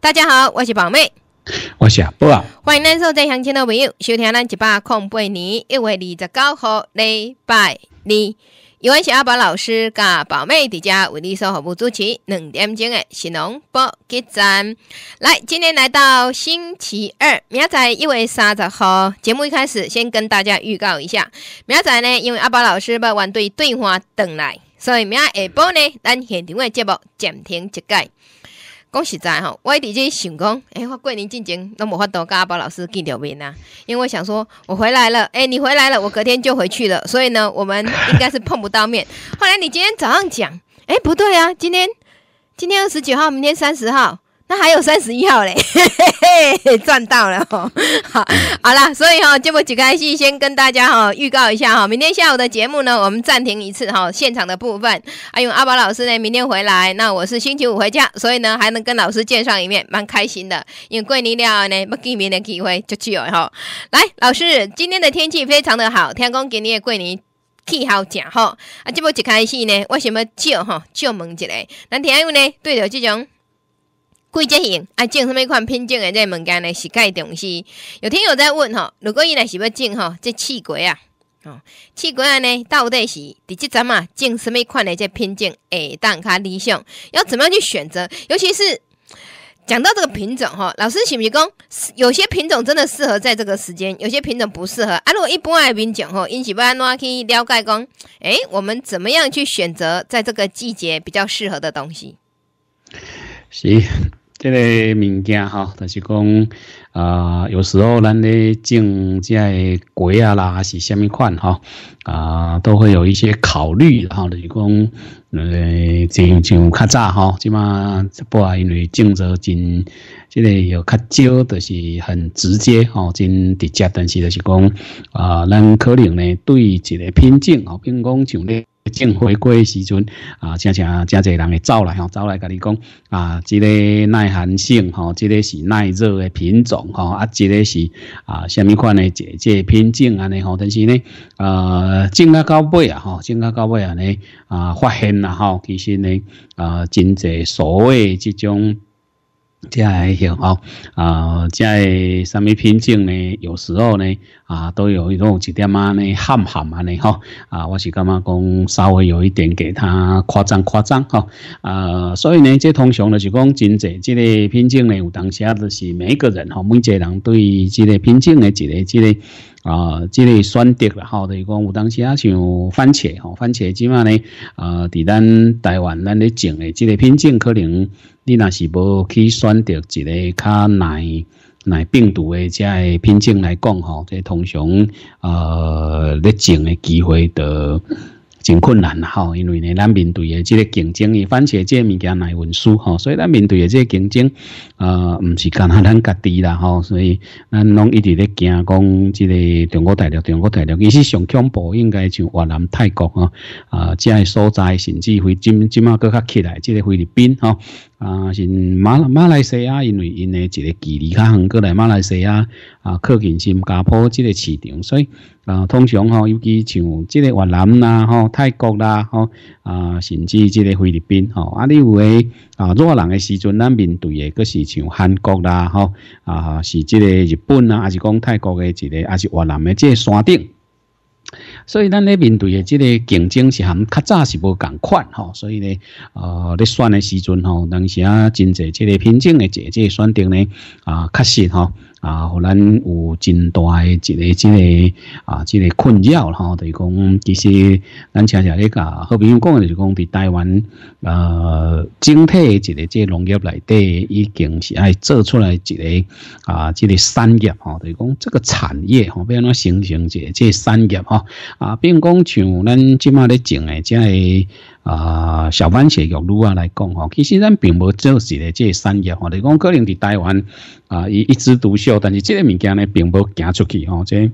大家好，我是宝妹，我是阿宝，欢迎来收在乡亲的朋友收听咱一百空八年一月二十九号礼拜二，有是阿宝老师加宝妹在家为你收好不主持两点钟的新农播客站。来，今天来到星期二，明仔一月三十号节目一开始，先跟大家预告一下，明仔呢因为阿宝老师要完对对话登来，所以明下播呢，咱现场的节目暂停一届。恭喜在哈，我已经想讲，诶，我桂林进前，那冇法多跟阿宝老师见着面呐，因为我想说我回来了，诶，你回来了，我隔天就回去了，所以呢，我们应该是碰不到面。后来你今天早上讲，诶，不对啊，今天今天二十九号，明天三十号。那还有三十一号嘞，赚到了！好，好啦，所以哈，这么几开始先跟大家哈预告一下哈，明天下午的节目呢，我们暂停一次哈，现场的部分。阿勇阿宝老师呢，明天回来，那我是星期五回家，所以呢还能跟老师见上一面，蛮开心的。因为桂林了呢，要见面的机会就了哈。来，老师，今天的天气非常的好，天空给你的桂林气候佳哈。啊，这么几开始呢，我想要借哈，借问一个。咱天爱呢，对着这种。贵节性爱种什么款品种的这物件呢？是该东西。有听友在问吼，如果伊若是要种吼，这气果啊，哦，气啊呢？到底是伫即阵啊，种什么款的这品种？会当较理想，要怎么样去选择？尤其是讲到这个品种吼，老师是不？是讲有些品种真的适合在这个时间，有些品种不适合啊。如果一般来品种吼，因是要安怎去了解讲，诶，我们怎么样去选择在这个季节比较适合的东西？是。这个物件哈，就是讲啊，有时候咱咧种即个果啊啦，是虾米款哈啊，都会有一些考虑，然后就是讲，呃，就就较早哈，即马不啊，因为种植真，即个有较少，就是很直接哈，真直接，但是就是讲啊，咱可能呢，对一个品种哦，比如讲像咧。种回归时阵，啊，真正真侪人会走来吼，走来跟你讲，啊，这个耐寒性吼，这个是耐热的品种吼，啊，这个是啊，什么款的这这品种安尼吼，但是呢，呃，种到后尾啊吼，种到后尾安尼啊，发现啊吼，其实呢，啊，真侪所谓这种。这还行哦，啊，在什么品种呢？有时候呢，啊，都有一种一点啊呢，含含啊呢哈，啊，我是干嘛讲稍微有一点给他夸张夸张哈，啊，所以呢，这通常就是讲，真侪这个品种呢，有当下就是每一个人哈，每一个人对这个品种的这个这个。啊，这个选择啦，吼，就是讲有当时啊，像番茄，吼，番茄即卖呢，呃，在咱台湾咱咧种的这个品种，可能你那是要去选择一个较耐耐病毒的这类品种来讲，吼，这通常呃咧种的机会得。真困难吼，因为呢，咱面对的这个竞争，伊番茄这物件来运输吼，所以咱面对的这个竞争，呃，唔是干他咱家己啦吼，所以咱拢一直咧惊讲，这个中国大陆、中国大陆，其实上恐怖，应该像越南、泰国啊，啊，这类所在，甚至会今今麦搁较起来，这个菲律宾哈。啊，是马马来西亚，因为因呢一个距离较远，过来马来西亚啊，靠近新加坡这个市场，所以啊，通常吼，尤其像这个越南啦、吼泰国啦、吼啊，甚至这个菲律宾吼，啊，你有诶啊，弱人诶时阵，咱面对诶，搁是像韩国啦、吼啊，是即个日本啦，还是讲泰国诶一个，还是越南诶这山顶。所以咱咧面对诶，即个竞争是含较早是无同款吼，所以咧，呃，咧选诶时阵吼，当时啊真侪即个品种诶，姐姐个选择呢，啊，确实吼。啊，互咱有真大一个一个啊，一个困扰，吼，就是讲，其实，咱恰恰咧甲好友讲，就是讲，伫台湾，呃，整体一个即农业内底，已经是爱做出来一个啊，即个产业，吼，就是讲这个产业，吼，变怎形成一个即产业，吼，啊，并讲像咱即卖咧种诶，即个。啊，小番茄、玉露啊，来讲吼，其实咱并无做诶即这产业吼，你讲可能伫台湾啊，伊一枝独秀，但是即个物件咧，并无行出去吼，这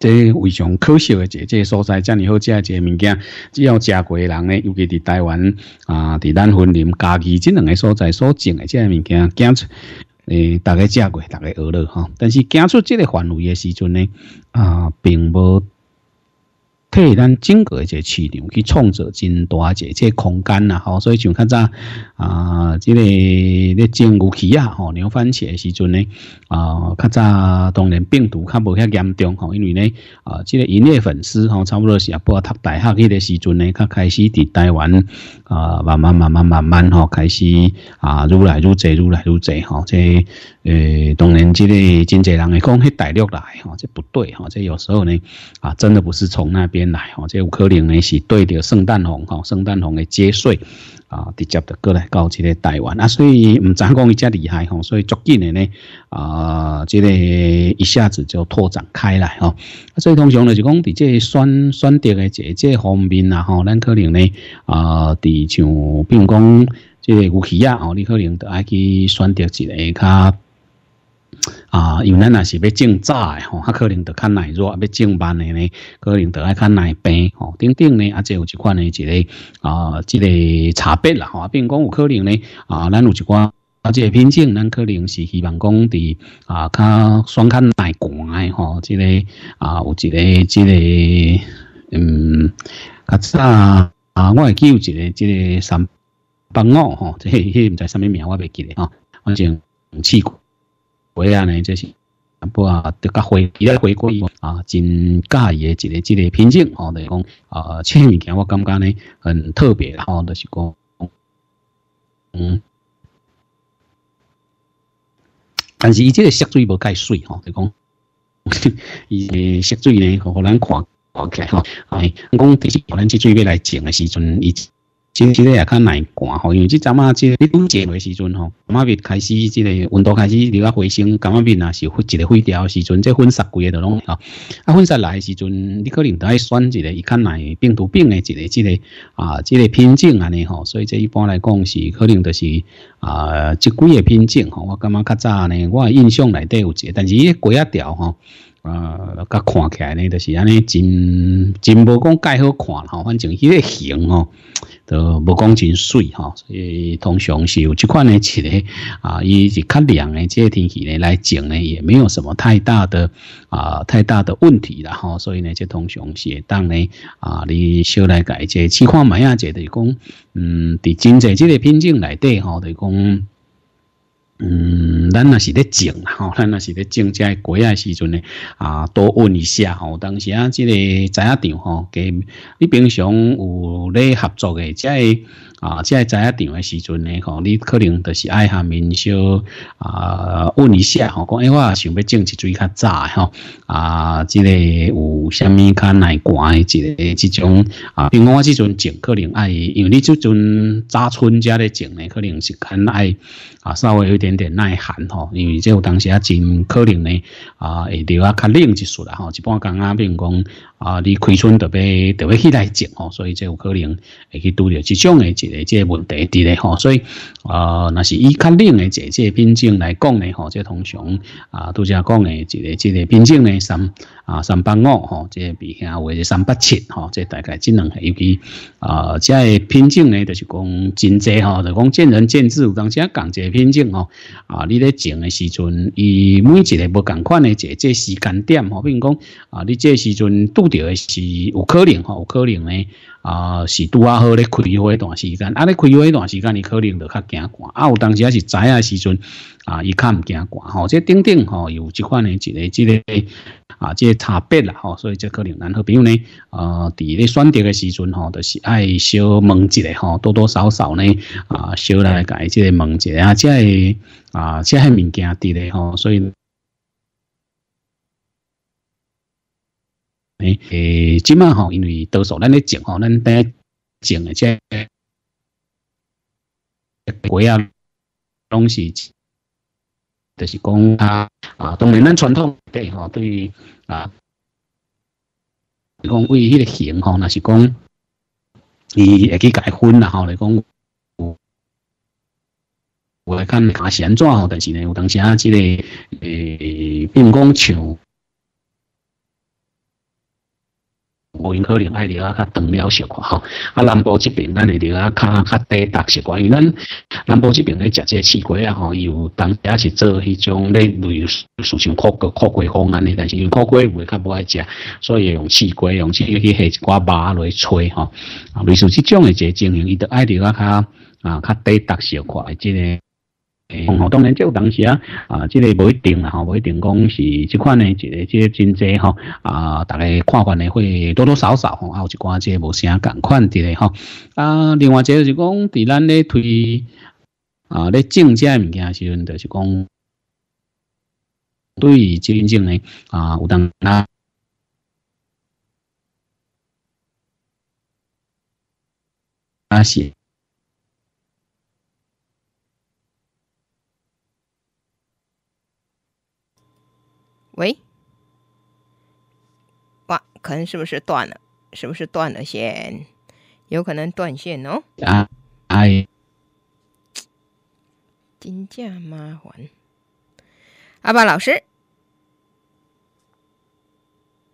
这非常可惜诶，即个所在，这么好，即个物件只要食过人咧，尤其伫台湾啊，伫咱云林、家义这两个所在所种诶，即个物件行出诶，大个食过，大个学乐哈，但是行出即个范围诶时阵呢，啊，并无。可咱整个一个市场去创造真大一个空间呐，吼，所以像较早啊，这个在进牛起啊，吼，牛番茄的时阵呢，啊，较早当然病毒较无遐严重吼，因为呢，啊，这个营业粉丝吼，差不多是啊，不读大学迄个时阵呢，他开始伫台湾啊，慢慢慢慢慢慢吼，开始啊，愈来愈侪，愈来愈侪吼，这。诶，当然，即个真侪人会讲去大陆来吼，这不对吼，这有时候呢啊，真的不是从那边来吼，这有可能呢是对着圣诞红吼，圣诞红的接穗啊，直接的过来到这个台湾啊，所以唔知讲伊遮厉害吼，所以最紧的呢啊，即个一下子就拓展开来吼，所以通常呢就讲伫这选选择的即个方面啊，吼，咱可能呢，啊，伫像比如讲即个乌奇亚吼，你可能都爱去选择一个较。啊，因为咱也是要种早的吼，可能得较耐热；要种慢的呢，可能得爱较耐病吼。等等呢，啊，即有一款诶，一个啊，即个差别啦吼。啊。并讲有可能呢，啊，咱有一寡啊，即个品种，咱可能是希望讲，伫啊，较选较耐寒的吼，即个啊，有一个即个嗯，较早啊，我会记有一个即个三八五吼，即个唔知什物名，我袂记咧，吼，反正试过。回啊呢，就是不啊，就个回，这个回归啊，真介意的一个，一个品种吼，就是讲啊，青物件我感觉呢很特别吼，就是讲，嗯，但是伊这个色水无介水吼，就讲，伊个色水呢互咱看。OK，吼，哎，讲其实互咱去水尾来种的时阵，伊。真实咧也较难寒吼，因为即阵啊，即病毒济的时阵吼，感觉开始，即个温度开始有较回升，感觉面啊是一个调潮时阵，即分散个都拢吼，啊分散来时阵，你可能都要选一个伊较耐病毒病的一个即个啊即个品种安尼吼，所以这一般来讲是可能就是啊即几个品种吼，我感觉较早呢，我印象内底有一个，但是伊过啊条吼，呃，较看起来呢，就是安尼真真无讲介好看吼，反正迄个形吼。都无讲真水哈，所以通常是有即款咧一个啊，伊是较凉的，即个天气咧来讲咧也没有什么太大的啊太大的问题然后，所以呢，即通常是当呢啊你小来改即，试看买啊，即对讲嗯，伫真济即个品种内底吼，对讲。嗯，咱若是咧种，吼，咱若是咧种，在改啊时阵呢，啊，多问一下吼，当时啊，这个知影场吼，给你平常有咧合作嘅，即系。啊，即在打电话时阵呢，吼，你可能就是爱向面少啊问一下吼，讲诶，我我想要种一水较早吼，啊，这个有虾米较耐寒诶，之类即种啊，比如讲我即阵种可能爱，因为你即阵早春这咧种呢，可能是较爱啊，稍微有一点点耐寒吼，因为即有当时啊真可能呢啊会比较较冷一束啦吼，一般讲啊，比如讲。啊，你亏损特别特别起来接吼，所以这有可能会去拄着这种的一个这个问题伫咧吼，所以啊，那是以较另的这这品种来讲呢吼，这通常啊，拄只讲的一个这个品种呢什？啊，三百五哈，这比下为三百七吼，这大概即两个尤其啊，即个品种呢，就是讲真济吼，就讲见仁见智，有当时啊，同个品种吼，啊，你咧种的时阵，伊每一个无同款的，这即时间点，吼，比如讲啊，你这时阵拄到的是有可能，吼，有可能呢。啊，是拄啊好咧，开花一段时间。啊，咧开花一段时间，你可能就较惊寒。啊，有当时啊是摘的时阵。啊，伊较唔惊寒吼，即顶顶吼有即款呢一个即个啊，即差别啦吼，所以即可能咱好朋友呢，呃，伫咧选择嘅时阵吼，著是爱少问一下吼，多多少少呢啊，少来解即个问一下，即系啊，即系物件伫咧吼，所以诶，即满吼，因为多数咱咧种吼，咱咧种诶，即贵啊拢是就是讲啊啊，当然咱传统对吼，对啊，讲为迄个形吼，那是讲，伊会去改分啦吼，来讲有，有间也显壮吼，但是呢，有当时啊，之个诶，并讲像。无因可能爱钓啊较长了小块吼，啊南部这边咱会钓啊较较短大习惯，因为咱南部这边咧食这刺瓜啊吼，伊有当也是做迄种咧类属像苦瓜苦瓜方安尼，但是因为瓜有诶较无爱食，所以用刺瓜用刺去下一寡肉落去炊吼，类似这种诶一个经营，伊着爱钓啊较啊较短大小块即个。诶，当然，即有当时啊，啊，即个无一定啦，吼，无一定讲是即款诶，即个即真侪吼，啊，大概看法呢会多多少少，吼，啊，有一寡即无啥共款之类，吼。啊，另外即就是讲，伫咱咧推啊咧竞价物件时阵，就是讲对真正呢啊有当啊啊是。喂，哇，可能是不是断了？是不是断了线？有可能断线哦。啊，哎，金价麻烦。阿宝老师，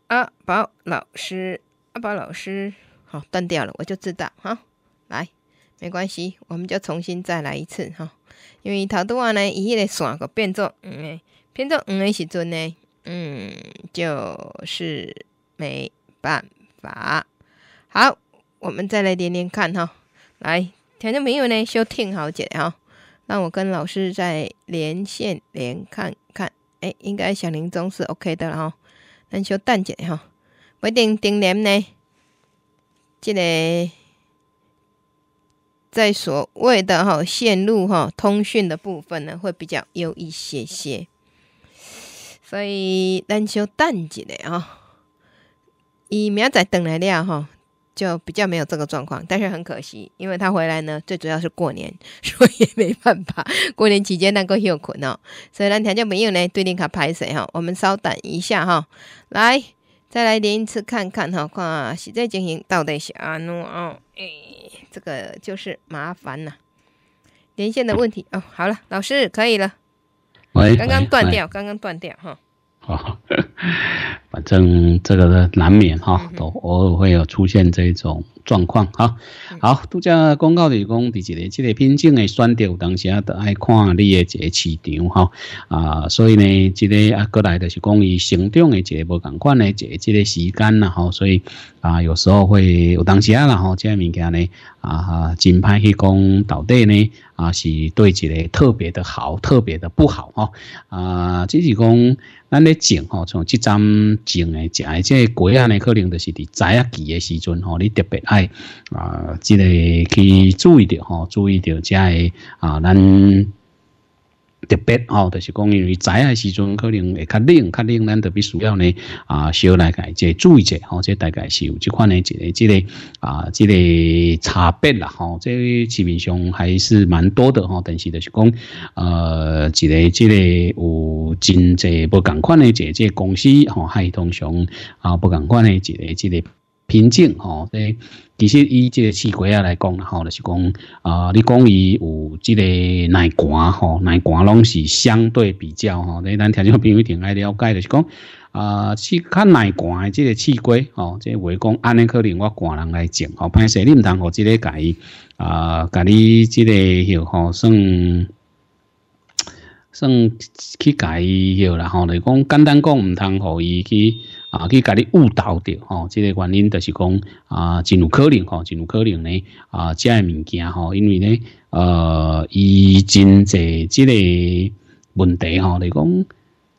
阿宝老师，阿宝老师，好断掉了，我就知道哈。来，没关系，我们就重新再来一次哈。因为头拄话呢，伊个线个变作嗯，变作嗯诶时阵呢。嗯，就是没办法。好，我们再来点点看哈。来，听众朋友呢，先听好姐的哈，让我跟老师再连线连看看。哎，应该小林总是 OK 的了哈，那稍等姐哈。我点钉连呢，这个在所谓的哈线路哈通讯的部分呢，会比较优一些些。所以咱就淡季嘞哦，以明仔等来了哈，就比较没有这个状况。但是很可惜，因为他回来呢，最主要是过年，所以没办法。过年期间那个又困哦，所以咱条件没有呢，对联卡拍水哈。我们稍等一下哈，来再来连一次看看哈，看是在进行到底些啊？怎哦，哎，这个就是麻烦了，连线的问题哦。好了，老师可以了。喂，刚刚断掉，刚刚断掉哈。好，反正这个难免哈，都偶尔会有出现这种状况哈。好，度假公告是讲，第一个，这个边境的选调，当时啊，都爱看你的这个市场哈。啊，所以呢，这个啊过来的是关于成长的这个不相关呢，这这个时间呐哈，所以啊有时候会有当时啊啦哈，这面听呢。啊，真歹去讲到底呢，啊是对一个特别的好，特别的不好哦。啊，即是讲咱咧种吼，从即阵种诶，食诶，即改下呢，可能就是伫早起诶时阵吼，你特别爱啊，即个去注意着吼，注意着即个啊咱。特别哦，就是讲因为早害时阵，可能会较冷，较冷，咱特别需要呢啊，小来解，即注意者吼，即大概是有即款诶一个之个啊，之个差别啦，吼，即市面上还是蛮多的，吼，但是就是讲呃，一个之个有真侪不同款的，即即公司吼，海通上啊，不同款的，即个即个品种吼，即。其实以这个四季啊来讲，吼，就是讲啊，你讲伊有这个耐寒，吼，耐寒拢是相对比较，吼。咱咱听上朋友定来了解，就是讲啊，是较耐寒的这个四季，吼，即话讲，安尼可能我寒人来讲，吼，歹势你毋通互即个伊啊，甲你即个，又吼算算去改，然后来讲，简单讲，唔通互伊去。啊，去家己误导着吼，这个原因就是讲啊，真有可能吼，真有可能呢，啊，遮个物件吼，因为呢，呃，伊真济即个问题吼，来讲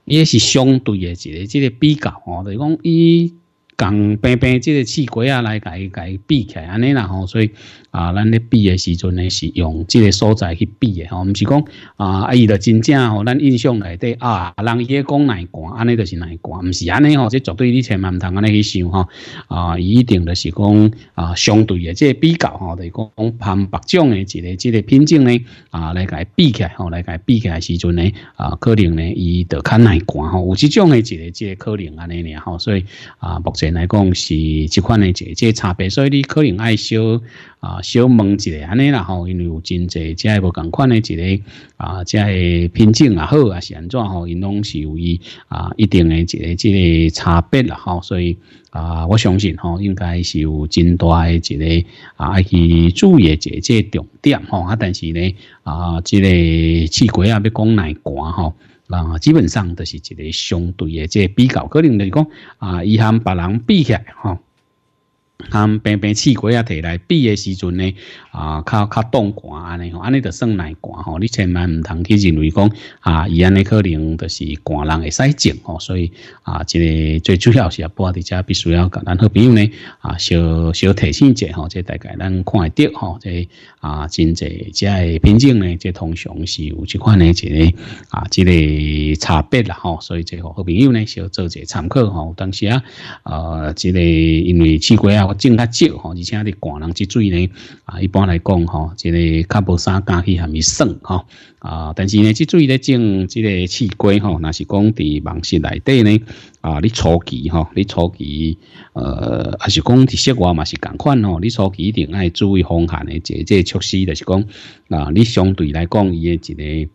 也是相对的，一个，即个比较吼，来讲伊共平平即个四国啊来甲伊甲伊比起来，安尼啦吼，所以。啊，咱咧比诶时阵呢，是用即个所在去比诶吼，毋是讲啊，伊着真正吼，咱印象内底啊，人伊讲内寒安尼着是内寒毋是安尼吼，即绝对你千万唔通安尼去想吼。啊，一定着是讲啊，相对诶，即比较吼，是讲潘白种诶一个一个品种呢，啊，来甲比起来吼，来甲比起来时阵呢，啊，可能呢伊着较内寒吼，有即种诶一个一个可能安尼俩吼，所以啊，目前来讲是即款诶即个差别，所以你可能爱少啊。小问一下安尼啦吼，因为有真侪，即个无同款的一个啊，即个品种也好啊，是安怎吼，因拢是有伊啊一定的一个即个差别啦吼，所以啊，我相信吼，应该是有真大的一个啊要去注意这这重点吼啊，但是呢啊，即个气管啊，要讲耐寒吼啊，基本上都是一个相对的即比较，可能来讲啊，伊向别人比起来吼。他们平平气管也提来，比的时阵呢，啊，较较冻寒安尼吼，安尼就算内寒吼，你千万唔通去认为讲啊，伊安尼可能就是寒人会使症吼，所以啊，即个最主要是博底家必须要甲咱好朋友呢，啊，小小提醒者吼，即大概咱看得着吼，即啊，真侪即个品种呢，即通常是有即款的即个啊，即个差别啦吼，所以即个好朋友呢，小做者参考吼，有当时啊，呃，即个因为气管啊。种较少吼，而且咧寒人即水呢，啊，一般来讲吼，即个较无三敢去含伊算吼，啊。但是呢，即水咧种即个刺瓜吼，那是讲伫网室内底呢啊。你初期吼，你初期呃，还是讲伫室外嘛是同款吼，你初期一定爱注意防寒的这这措施，就是讲啊，你相对来讲伊诶一个。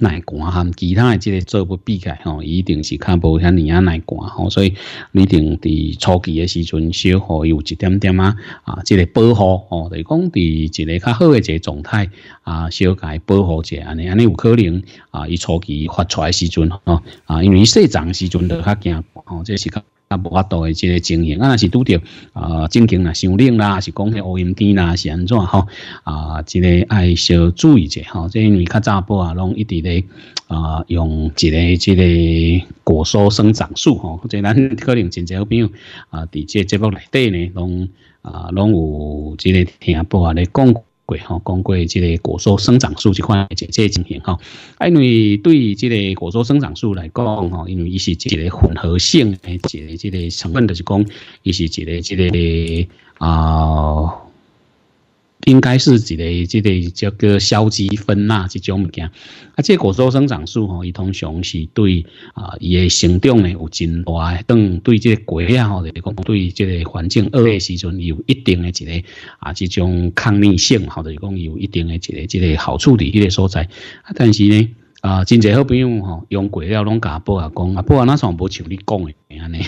耐寒和其他的这个做不避开吼，一定是较无遐尔啊耐寒吼，所以你定伫初期的时阵，小号有一点点啊，啊，这个保护吼，就讲伫一个较好的一个状态啊，小改保护一下，安尼有可能啊，伊初期发出来时阵吼啊，因为细长的时阵著较惊吼，这是较。啊，无法度的即个情形，啊，是拄着啊，正经啊，受冷啦，是讲迄乌阴天啦，是安怎吼？啊，即个爱少注意者吼，即因为较早播啊，拢一直咧啊，用一个即个果蔬生长素吼，即咱可能前一朋友啊，伫这节目内底呢，拢啊，拢有即个听播啊咧讲。贵吼，讲过即个果蔬生长素这块，这个情行吼。因为对于即个果蔬生长素来讲吼，因为伊是一个混合性诶，一个即个成分就是讲，伊是一个即个啊。应该是一个、一个叫个硝基呋啊，即种物件，啊，这果蔬生长素吼，伊通常是对啊，伊的生长呢有真大，诶，当对即个果啊吼，就是讲对即个环境恶劣时阵有一定诶一个啊，即种抗逆性吼，就是讲有一定诶一个即个好处伫迄个所在。啊，但是呢，啊，真侪好朋友吼，用果料拢甲阿波啊讲，阿波啊那上无像你讲的，安尼。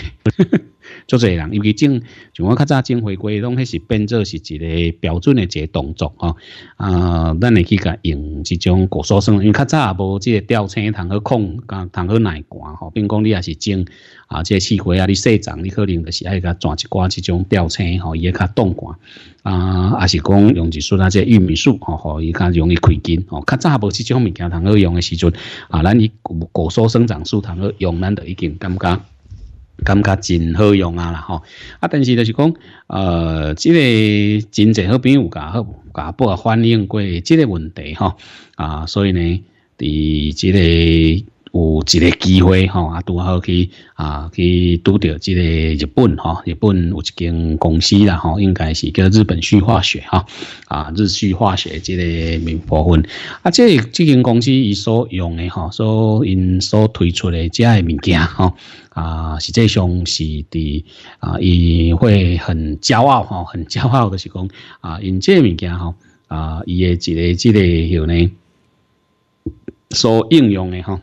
做侪人，尤其种像我较早种回归，拢迄是变作是一个标准的一个动作吼。啊，咱会去甲用一种果蔬生，因为较早无即个吊车通好控，讲通好耐寒吼，并讲你也是种啊，即个四季啊，你细藏你可能就是爱甲转一寡即种吊车吼，伊会较冻寒。啊，也是讲用一束啊，即玉米树吼，伊较容易开根吼。较早无即种物件通好用的时阵啊，咱以果果生长树通好用，咱就已经感觉。感觉真好用啊啦，吼！啊，但是就是讲，呃，即个真侪好朋友甲好甲啊，反映过即个问题，吼！啊，所以呢，伫即个。有一个机会，吼，啊，拄好去啊，去拄到这个日本，吼。日本有一间公司啦，吼，应该是叫日本旭化学，哈啊，日旭化学这个部分，啊，这这间公司伊所用的，吼，所因所推出的这个物件，吼，啊，实际上是在啊，伊会很骄傲，吼，很骄傲的是讲啊，因这物件，吼，啊，伊的这个这个有呢，所应用的，吼。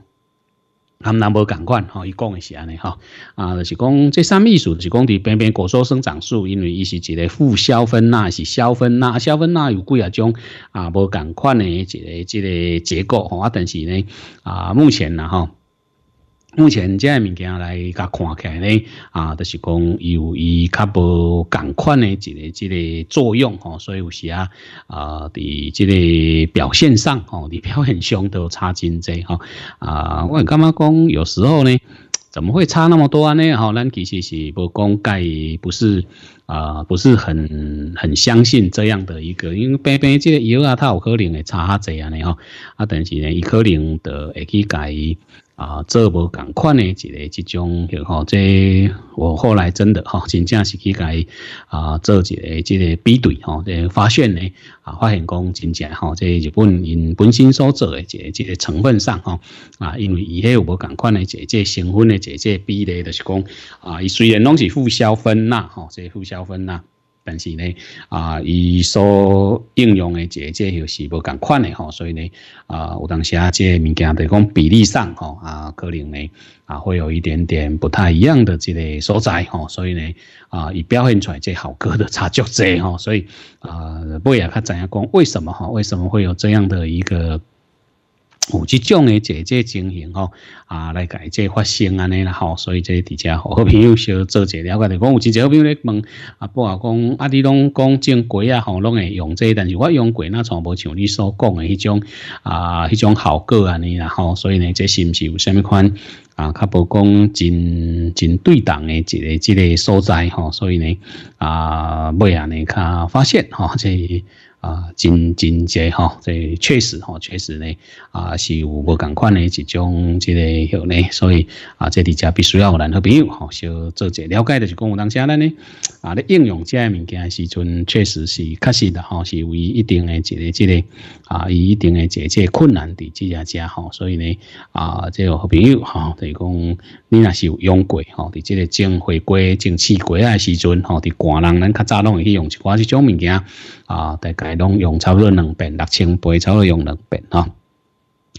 们那无共款吼，一讲是安尼哈啊，就是讲这三秘书是讲伫边边果树生长素，因为伊是一个副硝酚钠、是硝酚钠、硝酚钠有几啊种啊无共款的一个、一个结构吼啊，但是呢啊目前呢哈。目前这样物件来较看起呢，啊，就是讲有伊较无同款的一个即个作用吼，所以有时啊，啊，伫即个表现上哦，你表现凶都差真济吼，啊，我感觉讲有时候呢，怎么会差那么多呢？吼，咱其实是不讲盖不是啊，不是很很相信这样的一个，因为边边即个药啊，它有可能会差哈济安尼吼，啊，但是呢，伊可能的会去改。啊，做无同款的，一个这种吼，这我后来真的吼真正是去伊啊做一个，这个比对吼，这发现呢啊，发现讲真正吼，这日本因本身所做诶，一个一个成分上吼，啊，因为伊迄有无同款诶，这个、成分诶，这个、比例，就是讲啊，伊虽然拢是负消分呐，吼，这互消分呐。但是呢，啊，伊所应用的这这又是不同款的吼，所以呢，啊，有当时啊，这物件，就讲比例上吼，啊，可能呢，啊，会有一点点不太一样的这类所在吼，所以呢，啊，伊表现出来这好歌的差距侪吼，所以啊，不雅克怎样讲，为什么哈？为什么会有这样的一个？有这种的这这情形吼啊，来解这发生安尼啦吼，所以这底下好朋友小做一下了。我讲有只好朋友咧问啊，包括讲啊，你拢讲种鸡啊，吼，拢会用这，但是我用过那全部像你所讲的迄种啊，迄种效果安尼啦吼。所以呢，这是不是有啥物款啊？较无讲真真对等的一个一个所在吼。所以呢啊，尾啊，呢，较发现吼这。啊，真真济吼，这确实吼，确实呢，啊是有无同款的一种，即个迄呢，所以啊，这伫家必须要好朋友吼，小做者了解的是讲有当下咧呢，啊咧应用这物件时阵，确实是确实的吼，是伊一定的一个即个啊，伊一定的这个困难伫这家家吼，所以呢，啊这个朋友哈，等于讲。你若是有用过吼，伫即个种花果、种刺果啊时阵吼，伫寒人咱较早拢会去用一寡即种物件啊，大概拢用差不多两遍，六千，不差不多用两遍吼。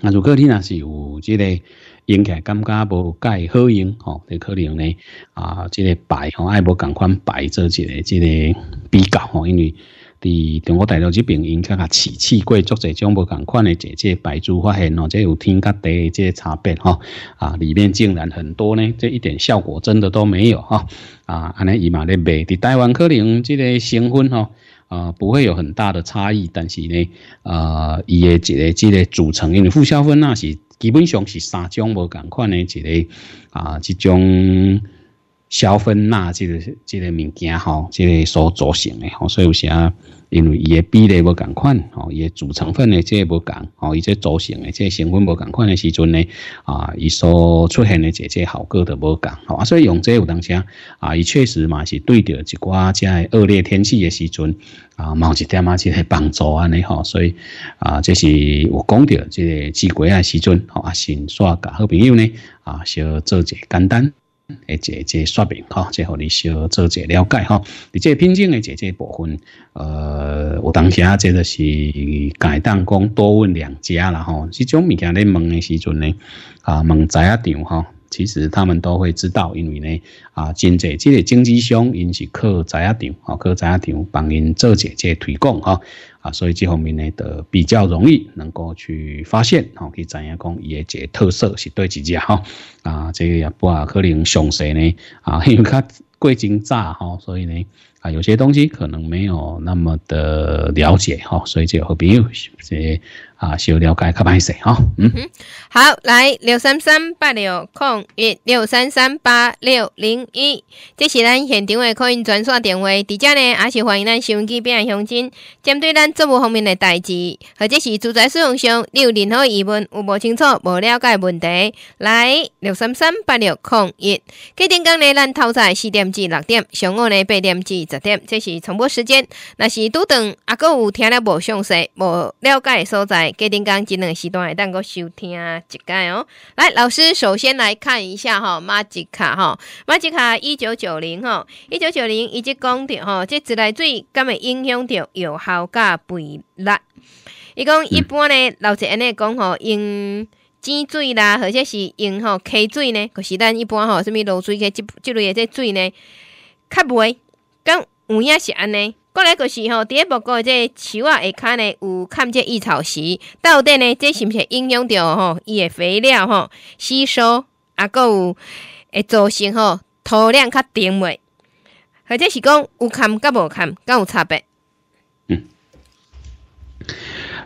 啊，如果你若是有即个用应该更加甲会好用吼，你可能呢啊，这个白吼爱无同款白做一个这个比较吼，因为。伫中国大陆这边，因较较瓷器柜做这种无同款的，这这白珠发现哦，这有天跟地的这差别哈。啊，里面竟然很多呢，这一点效果真的都没有哈。啊，安尼伊嘛咧卖，伫台湾可能这个香氛哦，啊，不会有很大的差异，但是呢，啊，伊的这个这个组成，因为复香氛那是基本上是三种无同款的这个啊，这种。硝分钠，这个、这个物件吼，这个所组成的吼，所以有时啊，因为伊个比例无同款，吼，伊个主成分呢这也无同，吼，伊这组成嘞，这成分无同款的时阵呢，啊，伊所出现的这这效果就无同，所以用这有当下啊，伊确实嘛是对着一挂在恶劣天气的时阵啊，冒一点嘛，其实帮助安尼吼，所以啊，这是我讲着，即个季节啊时阵吼，啊，先刷个好朋友呢，啊，小做者简单。诶，这这说明哈，最好你小做些了解哈。你这品种的这这部分，呃，我当下这就是概当讲多问两家了哈。这种物件你问的时阵呢，啊，问知啊点哈。其实他们都会知道，因为呢，啊，真济即个经济商，因是靠在阿场，哦，靠在阿场帮因做一些即推广，哈，啊，所以这方面呢，都比较容易能够去发现，哦，去怎样讲伊个即特色是对几家，哈，啊，即也不啊可能熟细呢，啊，因为他贵精诈，哈，所以呢，啊，有些东西可能没有那么的了解，哈，所以就和朋友是？啊，小了解较歹势吼，嗯，好，来六三三八六空一六三三八六零一，这是咱现场的口音转线电话，伫遮呢，也是欢迎咱收音机边的收听，针对咱直播方面的代志，或者是住宅使用上，有任何疑问，有无清楚、无了解问题，来六三三八六空一，几点讲呢？咱透早四点至六点，上午呢八点至十点，这是重播时间，那是都等阿哥有听了无详细、无了解所在。给恁讲，两个时段会当糕收听一届哦。来，老师首先来看一下哈马吉卡哈马吉卡一九九零哈一九九零，一直讲着哈，这自来水敢会影响着有效甲肥力。伊讲一般呢，老师安尼讲吼，用井水啦，或者是用吼溪水呢，可是咱一般吼什物露水溪即即类诶，这水呢较袂，敢有影是安尼。过来个时候，第一步过这树啊，下骹呢有看见一草时，到底呢这是不是影响着伊的肥料吼吸收啊？还有会造成吼土壤较甜位，或者是讲有看甲无看，甲有差别。嗯。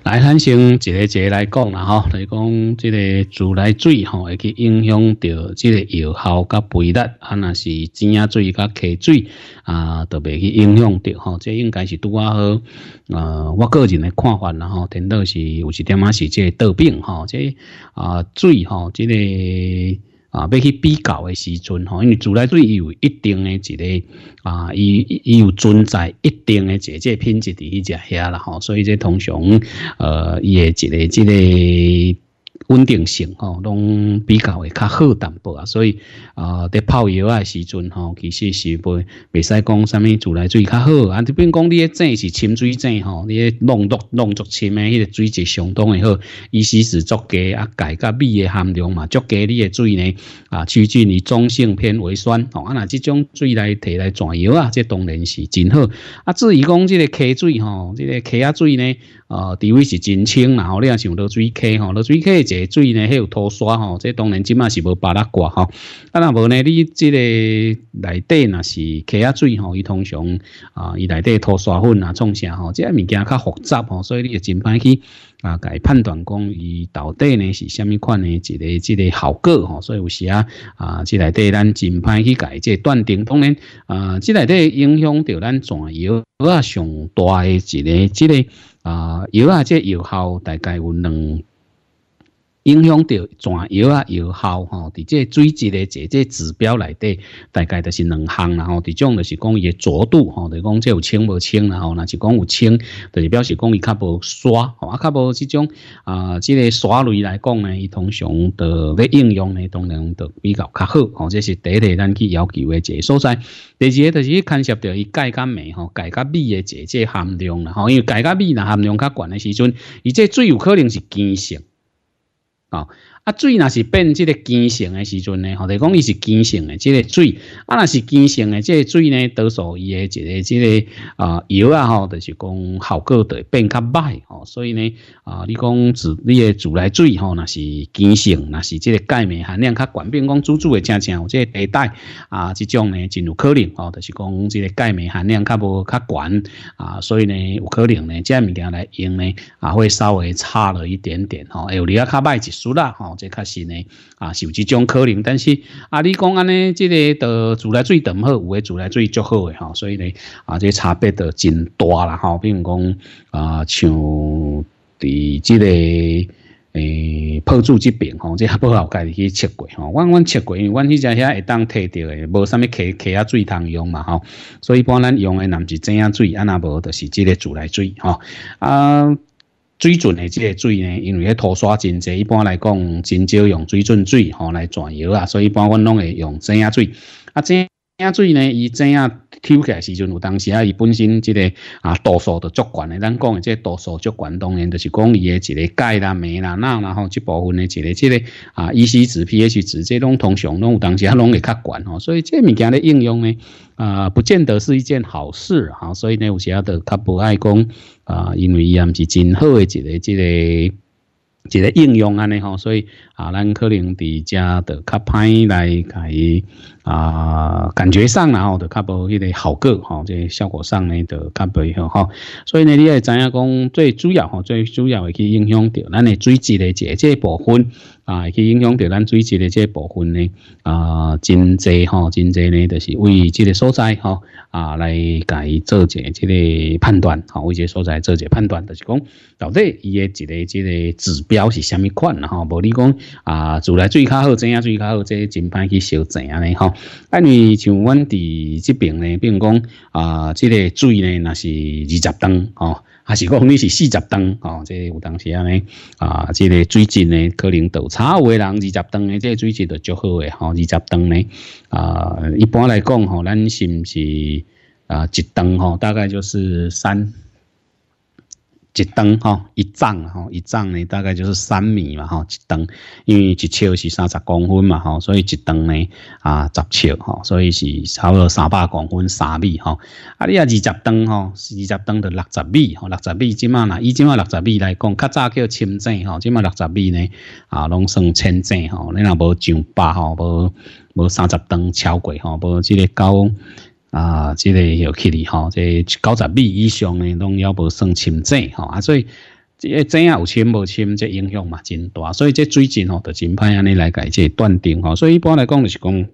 来，咱先一个一个来讲啦，吼，来讲这个自来水吼，会去影响到这个药效甲肥力，啊，那是井仔水甲溪水啊，都袂去影响到，吼，这应该是拄啊好，呃，我个人的看法，啦，吼，听到是有一点啊，是这得病，吼，这啊水，吼，这个。啊，要去比较的时阵吼，因为自来水有一定的这个啊，伊伊有存在一定的这这品质的一只遐啦吼，所以这通常呃，伊的一个这个。稳定性吼，拢比较会较好淡薄啊，所以啊，在泡药啊时阵吼，其实是袂未使讲啥物自来水较好啊。就变讲你个井是深水井吼，你个浓度浓度深诶，迄个水质相当会好。伊是是足钙啊钙甲镁诶含量嘛，足钙你个水呢啊，趋近于中性偏微酸吼。啊那即种水来提来煎药啊，即当然是真好。啊至于讲即个溪水吼，即个溪啊水呢？啊，地位是真清，然后你若想到水溪吼，落水溪个水呢，还有拖沙吼，这当然即马是无把它刮吼，啊那无呢，你这个内底那是溪啊水吼，伊通常啊，伊内底拖沙粉啊，创啥吼，这物件较复杂吼，所以你要真歹去。啊，改判断讲伊到底呢是虾米款呢？一个、一个效果吼，所以有时啊，啊，即内底咱真歹去改，即断定当然，啊，即内底影响着咱怎样药啊上大诶一个、一个啊药啊，这药效大概有两。影响到全药啊，药效吼，伫这水质的这这指标内底，大概就是两项啦吼。伫种就是讲伊浊度吼，就讲这有清无清啦吼。那是讲有清，就是表示讲伊较无沙，啊较无即种啊，即个沙类来讲呢，伊通常的咧应用呢，当然都比较较好吼。这是第一咱去要求的这所在。第二就是去涉到伊钙跟镁吼，钙跟镁的这这含量啦吼。因为钙跟镁呐含量较悬的时阵，伊这水有可能是碱性。啊。啊，水那是变这个碱性的时阵呢，吼，就讲伊是碱性的这个水，啊，那是碱性的这个水呢，多数伊诶一个这个啊药啊吼，就是讲效果会变较歹吼，所以呢啊，你讲自你诶自来水吼，那是碱性，那是这个钙镁含量较悬，变讲煮煮诶正正，有个地带啊，这种呢，真有可能吼，就是讲这个钙镁含量较无较悬啊，所以呢，有可能呢，这物件来用呢，啊，会稍微差了一点点吼，哎，有啊较歹一续啦吼。这确实呢，啊，是有这种可能，但是啊，你讲安尼，这个的自来水最好，有的自来水足好嘅哈，所以呢，啊，这差别就真大啦哈。比如讲啊，像伫这个诶，泡煮这边，吼，这不好家己切过，吼，阮阮切过，因为阮迄只遐会当摕着诶，无啥物客客啊水通用嘛吼。所以一般咱用嘅乃是井仔水，啊那无就是即个自来水，吼。啊。水纯的这个水呢，因为迄涂刷真侪，一般来讲真少用水纯水吼来转药啊，所以一般我拢会用生压水啊，这水呢？伊怎样抽起来时阵？有当时啊，伊本身即个啊，度数的足惯的，咱讲的即个数足悬，当然就是讲伊的一个钙啦、镁啦、钠然后这部分的一个即个啊 e c 值、p h 值即种通常，有当时啊，拢会较悬吼。所以这物件的应用呢，啊，不见得是一件好事哈。所以呢，有时啊，的较不爱讲啊，因为伊毋是真好的一个即个一个应用安尼吼。所以啊，咱可能伫家的较歹来伊啊，感觉上然后就较无迄个好果哈，这效果上呢就较无以后，哈。所以呢，你也知影讲最主要，哈，最主要会去影响到咱的水质的这这部分，啊，去影响到咱水质的这部分呢，啊，真侪，哈，真侪呢，就是为这个所在，哈，啊，来介做这这个判断，哈，为这所在做这判断，就是讲到底伊的这个这个指标是虾米款，哈，无你讲啊，自来水较好，怎样水较好，这真歹去修怎样呢，哈。因为像阮伫这边呢，比如讲啊，这个水呢那是二十吨哦，还是讲你是四十吨哦？即有当时安尼啊，这个水质呢可能倒差，有个人二十吨诶，这个水质都足好诶吼，二十吨呢啊，一般来讲吼，咱是毋是啊一吨吼，大概就是三。一吨哈，一丈哈，一丈呢大概就是三米嘛哈，一吨，因为一尺是三十公分嘛哈，所以一吨呢啊十尺哈，所以是差不多三百公分，三米哈。啊，你啊二十吨哈，二十吨就六十米哈，六十米即嘛啦，以即嘛六十米来讲，较早叫深井哈，即嘛六十米呢啊拢算浅井哈，你若无上百吼，无无三十吨超过吼，无即个高。啊，即个有距离吼，即九十米以上呢，拢也不算深井吼，啊，所以即个井有深无深，即影响嘛真大，所以即水井吼就真歹安尼来解这断定吼，所以一般来讲就是讲。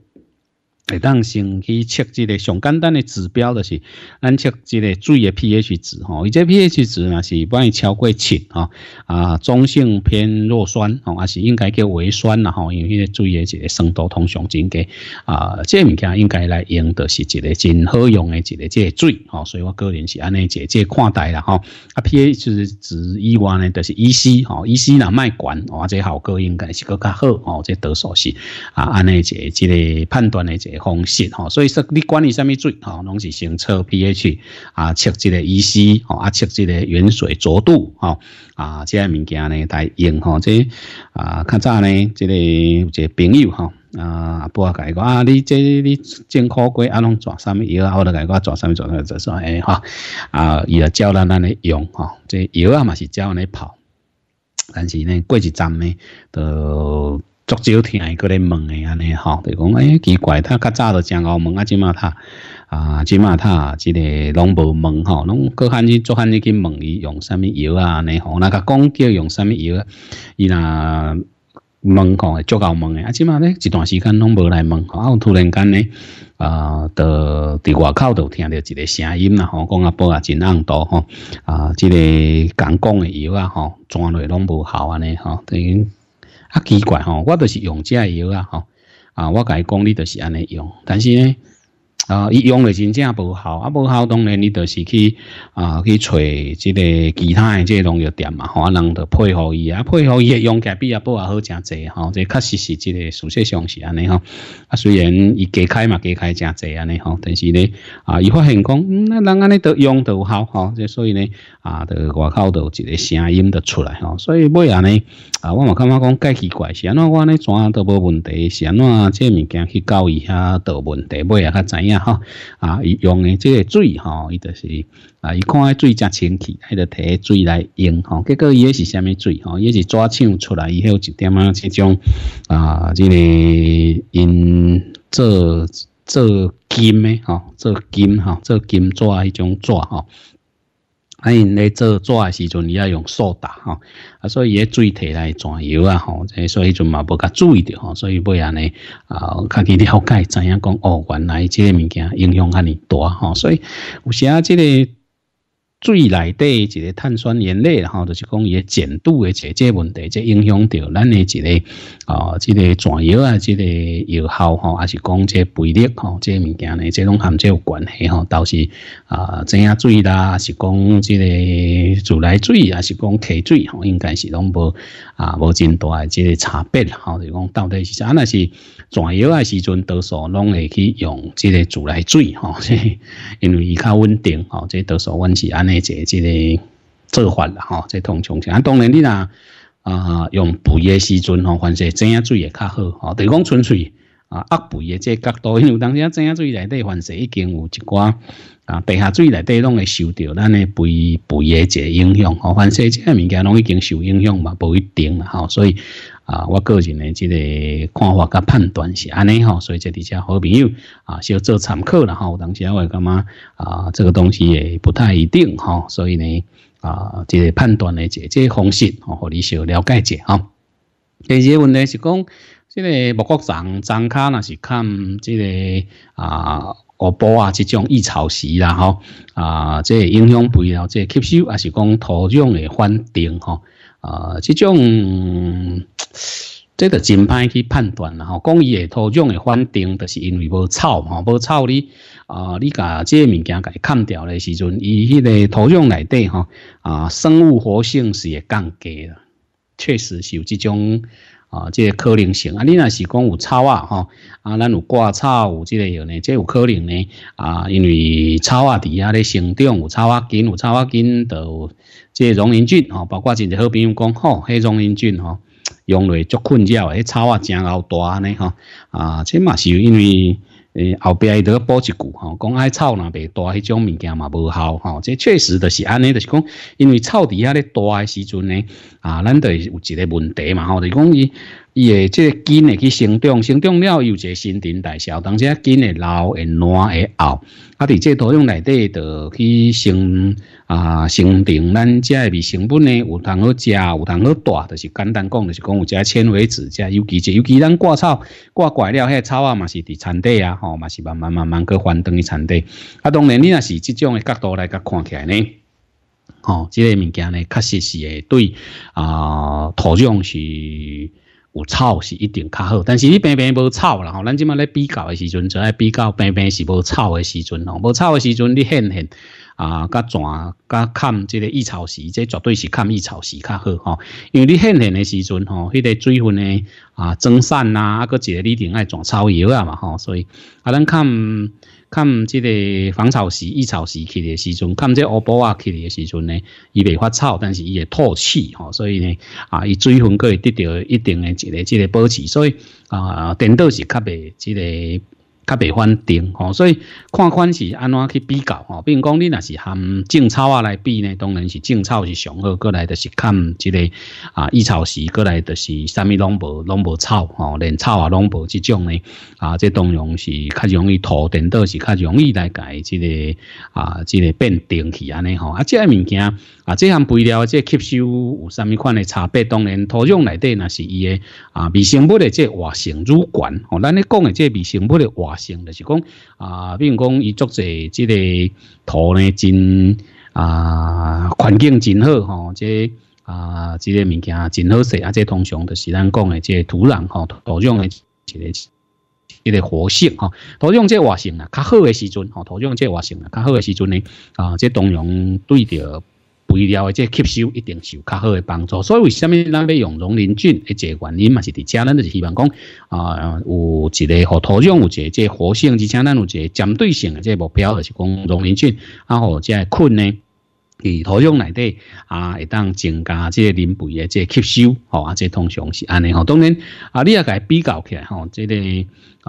会当先去测一个上简单的指标，就是咱测一个水的 pH 值吼。伊这 pH 值呐是不宜超过七吼，啊，中性偏弱酸吼，还是应该叫微酸啦吼。因为迄个水诶个酸度通常真低啊，即个物件应该来用，的是一个真好用诶一个即个水吼。所以我个人是安尼一个看待啦吼。啊，pH 值值以外呢，就是 e C 吼，e C 呐卖管，或者效果应该是更较好哦，即得数是啊，按尼一个一个判断诶一个。方式哈，所以说你管理什么水哈，拢是先测 pH 啊，测这个 EC 哈，啊，测这个原水浊度哈，啊，这物件呢，才用哈。这啊，较早呢，这个一个朋友哈，啊，帮我解过啊，你这你进口过啊，拢转什么啊，我来解过转什么转？就说哎哈，啊，伊也教咱咱来用哈，这药啊嘛是教咱跑，泡，但是呢，过一站呢都。足少听啊伊佫咧问诶安尼吼著讲诶奇怪他较早著诚 𠢕 问啊即啊他啊即啊他啊即个拢无问吼拢佫安尼足安尼去问伊用啥物药啊安尼吼若甲讲叫用啥物药伊若问讲诶足够问诶啊即满咧一段时间拢无来问吼啊突然间咧啊著伫外口都听到一个声音啦吼讲啊报啊真暗多吼啊即个讲讲诶药啊吼怎啊拢无效安尼吼等于啊，奇怪吼，我都是用这药啊，吼，啊，我该讲你都是安尼用，但是呢。啊，伊用的真正无效，啊无效，当然你就是去啊去找这个其他的这农药店嘛，啊，人就配合伊啊，配合伊用起比啊，不啊好真济吼，这确实是这个事实，相是安尼吼，啊，虽然伊加开嘛，加开真济安尼吼，但是呢，啊，伊发现讲，那人安尼都用都好吼，这所以呢，啊，伫外口有一个声音的出来吼，所以尾来呢，啊，我嘛感觉讲怪奇怪，是安怎我安尼怎都无问题，是安怎这物件去搞伊遐都问题，尾来较知影。哈啊，用的这个水吼，伊就是啊，伊看下水正清气，迄著提水来用吼。结果伊迄是虾米水吼？伊、迄是抓抢出来以后一点啊，这种啊，这个因做做金的吼，做金哈，做金纸一种纸吼、啊，因咧做做诶时阵，伊要用手打吼，啊，所以伊水体来转油啊，吼，所以就嘛无加注意着吼，所以不然尼啊，开己了解知影讲哦，原来这个物件影响安尼大吼，所以有时些这个。水内底一个碳酸盐类，然后就是讲一个碱度的这这问题，这影响到咱的一个啊，这个泉药啊，这个药效吼，还是讲这肥力吼，这物件呢，这拢含这有关系吼，都是啊，样水啦，是讲这个自来水还是讲溪水吼，应该是拢无啊，无真大即个差别吼，就讲到底是啥那是泉药的时阵，多数拢会去用这个自来水吼，因为伊较稳定吼，这多数阮是安。内一个即个做法啦吼，即通常前。啊，当然你呐啊，用肥的时阵吼，凡是怎样水也较好吼。是讲纯粹啊，压肥的即角度，因为当时啊，怎样水内底凡是已经有一寡啊，地下水内底拢会受到咱的肥肥的即影响吼，凡是即个物件拢已经受影响嘛，不一定啦吼，所以。啊，我个人呢，这个看法跟判断是安尼吼，所以这底下好朋友啊，少做参考啦吼。有当时我会感觉啊，这个东西也不太一定哈，所以呢，啊，这个判断的这个方式，哈，和你少了解者哈。第二个问题是讲，这个牧国长张卡那是看这个啊，禾波啊这种易草时啦哈啊，这营养肥料这吸收还是讲土壤的判定哈。啊，这种这个真歹去判断啦。吼，讲伊个土壤会反定，就是因为无草，吼无草你啊，你把这物件给砍掉嘞时阵，伊迄个土壤内底吼啊，生物活性是会降低啦，确实是有这种。啊，这可能性啊，你若是讲有草啊，吼，啊，咱有挂草有即个样呢，这有可能呢啊，因为草啊底下咧生长有草啊根，有草啊根就这溶磷菌啊，包括真侪好朋友讲吼，迄溶磷菌吼用落足困扰，迄草啊真老大呢吼，啊，这嘛是因为。诶，后边这得补一句吼，讲爱臭那边大迄种物件嘛无效，吼，这确实就是安尼，就是讲，因为臭底下咧大时阵呢，啊，咱就有一个问题嘛，我是讲伊。伊会即根会去生长，生长了又一个新陈代谢，同时根会老会烂会凹。啊，伫这土壤内底着去生啊，生长咱即微生物呢，有通好食，有通好大，就是简单讲，就是讲有只纤维质，即尤其即尤其咱刮草刮怪了，遐草啊嘛是伫产地啊，吼嘛是慢慢慢慢去翻转去产地。啊，当然你若是即种的角度来甲看起来呢，吼，即个物件呢确实是对啊，土壤是。有草是一定较好，但是你平平无草啦吼，咱即马咧比较的时阵，就爱比较平平是无草的时阵吼，无草的时阵你现现啊，甲转甲看这个易草时，这绝对是看易草时较好吼，因为你现现的时阵吼，迄个水分呢啊蒸散呐，啊个只你一定爱转草药啊嘛吼，所以啊咱看。看即个黄草时、绿草时去的时阵，看即个禾波啊去的时阵呢，伊袂发草，但是伊会吐气吼，所以呢，啊，伊水分可以得到一定的一个、一个保持，所以啊，颠倒是较袂即个。较袂犯定吼，所以看款是安怎去比较吼。比如讲，你若是含正草啊来比呢，当然是正草是上好。过来就是看即个啊，异草是过来就是啥物拢无拢无草吼，连草啊拢无即种呢啊，这当然是较容易土顶倒是较容易来改即个啊，即个变顶去安尼吼。啊，即个物件啊，即项肥料即吸收有啥物款的差别？当然土壤内底那是伊个啊，微生物的即活性主管吼。咱咧讲的即微生物的活。性就是讲啊，比如讲伊做者即个图呢，真啊环境真好吼，即啊即个物件真好食啊，这通常就是咱讲的这个土壤吼，土壤的即个即个活性吼，土壤即活性啊较好的时阵吼，土壤即活性啊较好的时阵呢啊，这土壤对着。肥料的这吸收一定是有较好帮助，所以为什么咱要用溶磷菌？一个原因嘛是，伫遮，咱就是希望讲啊，有一个和土壤，有一个这活性，而且咱有一个针对性的这目标，就是讲溶磷菌啊，好在菌呢。土壤内底啊，会当增加即个磷肥嘅即吸收，吼、哦，即通常是安尼。吼。当然，啊，你又佢比较起来，哦，即个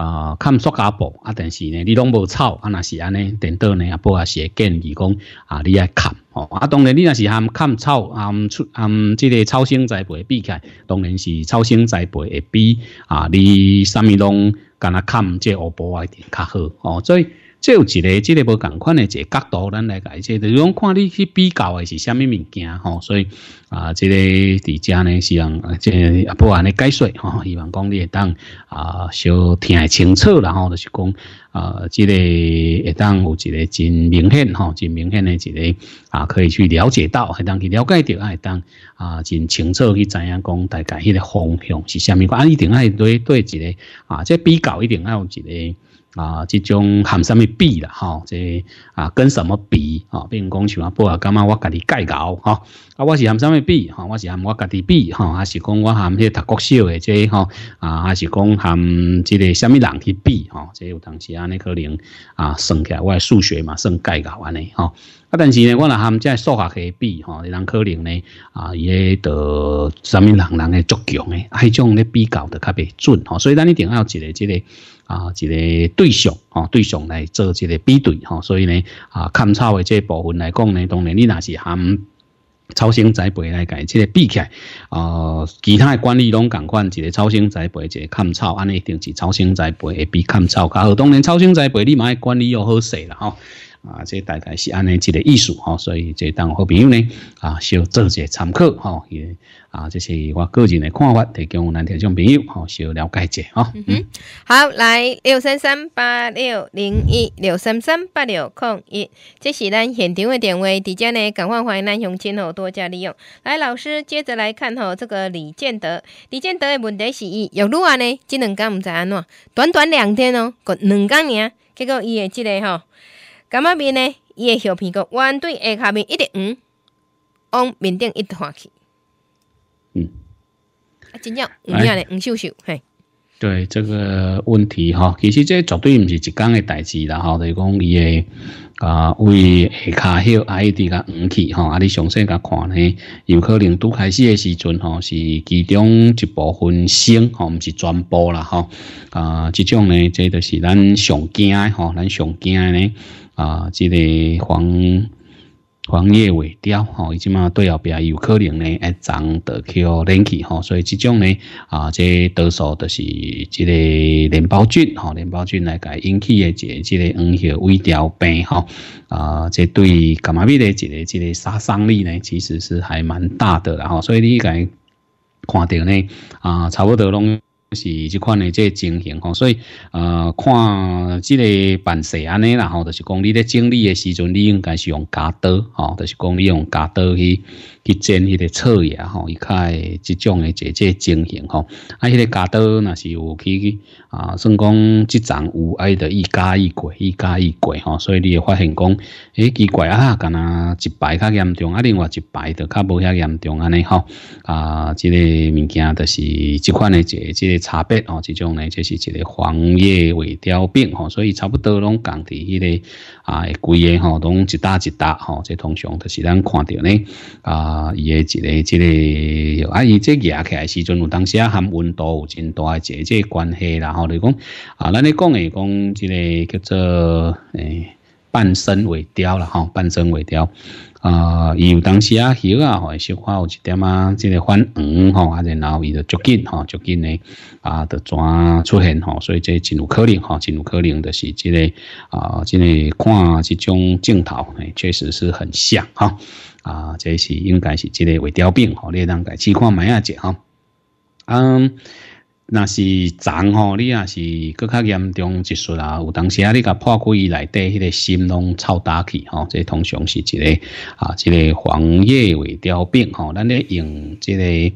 啊，砍塑胶布，啊，但是呢，你拢无草，啊，那是安尼，电脑呢，啊，布是会建议讲，啊，你爱砍，吼啊，当然，你那是含砍草，含出含即个草生栽培比起来，当然是草生栽培会比，啊，你啥物拢干啊砍即个叶啊，会点较好，哦，所以。即有一个，即个无同款的，个角度咱来解，释，就是讲看你去比较的是虾米物件吼，所以啊，即个伫讲呢是用即啊不安的解说吼，希望讲你会当啊小听爱清楚然后就是讲啊，即个会当有一个真明显吼，真明显的一个啊可以去了解到，会当去了解到，会当啊真清楚去知影讲大概迄个方向是虾米款，一定爱对对一个啊，即比较一定爱有一个。啊，这种含什么比啦？哈？这啊，跟什么比吼，比如讲像啊，不啊？感觉我家己介较哈，啊，我是含什么比哈？我是含我家己比哈，还是讲我含迄个读国小的这哈？啊，还是讲含这个什么人去比哈？这有当时啊，你可能啊，算起来我数学嘛，算介较安尼哈。啊，但是呢，我若含在数学下比吼，人可能呢啊，也到什么人人诶足强诶，啊，迄种咧比较着较袂准吼，所以咱一定要有一个即个啊一个对象吼，对象来做即个比对吼，所以呢啊，勘草诶即部分来讲呢，当然你若是含超生栽培来介即个比起来，哦，其他管理拢同款，一个超生栽培一个砍草，安尼一定是超生栽培会比砍草较好，当然超生栽培你爱管理又好势啦吼。啊，这大概是安尼一个意思哈，所以这当好朋友呢，啊，小做些参考哈，也啊，这是我个人的看法，提供咱听众朋友哈，小了解一下哈。嗯嗯，好，来六三三八六零一六三三八六空一，这是咱现场的点位，底下呢，赶快欢迎南雄今后多加利用。来，老师接着来看哈，这个李建德，李建德的问题是，有如安呢？这两天唔知安怎，短短两天哦，过两两年，结果伊的这个哈。感觉面呢，伊诶小苹果，弯对下面一直黄，往面顶一直滑去。嗯，啊，真正，黄样嘞，唔收收，嘿。对这个问题哈，其实这绝对不是一天的代志了哈。就讲伊的啊，为下卡个 ID 个黄 G 吼，阿你详细甲看呢，有可能拄开始的时阵吼，是其中一部分先，吼，唔是全部啦，吼，啊，这种呢，这就是咱上惊吼，咱上惊呢啊，即个黄黄叶尾雕吼，伊即嘛，对后边有可能呢，会长得去哦，冷起吼，所以即种呢，啊，这多数都是这个连孢菌，吼，连孢菌来个引起的这这个嗯，叶萎凋病，吼，啊，这对病的这个这个杀伤力呢，其实是还蛮大的，然后，所以你该看到呢，啊，差不多拢。是即款呢，即情形吼，所以呃，看即个办事安尼啦吼，就是讲你咧整理的时阵，你应该是用剪刀吼，就是讲你用剪刀去。一见迄个草叶吼，一会即种诶，即即情形吼，啊，迄个果刀若是有去啊，算讲即种有爱着一加一果，一加一果吼，所以你会发现讲，诶，奇怪啊，敢若一排较严重，啊，另外一排着较无遐严重安尼吼啊，即个物件着是即款诶，即即差别吼，即种呢就是一个黄叶尾凋病吼，所以差不多拢共伫迄个啊规个吼，拢一搭一搭吼，即通常都是咱看着呢啊。啊，伊诶一个即个，啊，伊即夜起来时阵，有当时啊含温度有真大，一个即个关系啦，吼，你讲啊，咱咧讲诶讲，即个叫做诶半身尾雕啦，吼，半身尾雕，啊，伊有当时啊，鱼啊，小看有一点啊，即个反黄吼，啊，然后伊就逐渐吼，逐渐呢，啊，的爪出现吼，所以即真有可能吼，真有可能就是即个啊，即个看即种镜头，诶，确实是很像哈。啊，这是应该是这个胃凋病吼，你当该试看买下者吼。嗯，那是脏吼，你那是搁较严重技术啊。有当时啊，你甲破开来底迄个心拢臭焦起吼，这通常是一个啊，这个黄叶胃凋病吼，咱咧用这个。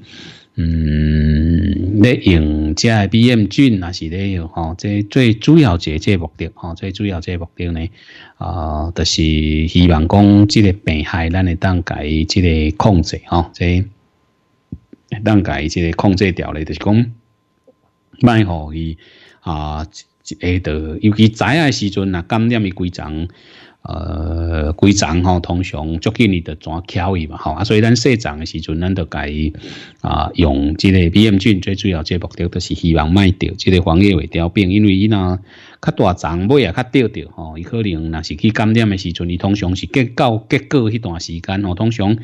嗯，你用个 B M 菌啊，是咧有吼？这最主要一个这目的吼，最主要即目的呢啊，就是希望讲即个病害咱会当改，即个控制吼，这当改即个控制条咧，就是讲卖好伊啊，一个尤其仔爱时阵啊，感染伊规章。呃，规丛吼，通常足近你着怎敲伊嘛，吼，啊。所以咱细丛的时阵，咱就改啊，用即个 B M 菌做主要，即个目的都是希望卖掉即个黄叶尾凋病，因为伊那较大丛买啊，较掉掉吼，伊可能若是去感染的时阵，伊通常是结到结果迄段时间吼，通常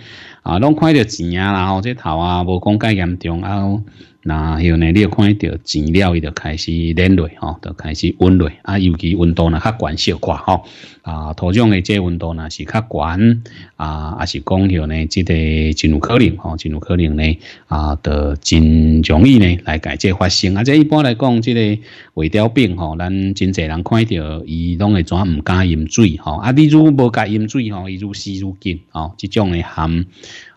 啊，拢看着钱啊，然后即头啊，无讲介严重啊。那后呢，你要看到钱了，伊就开始冷落吼，就开始温落啊。尤其温度呢，较悬小块吼啊。土壤的这温度呢是较悬啊，啊是讲后呢，这个真有可能吼，真有可能呢啊，得真容易呢来改这发生啊。这一般来讲，这个胃调病吼，咱真侪人看到伊拢会怎唔敢饮水吼啊。你如无敢饮水吼，伊如死如紧吼，这种的含。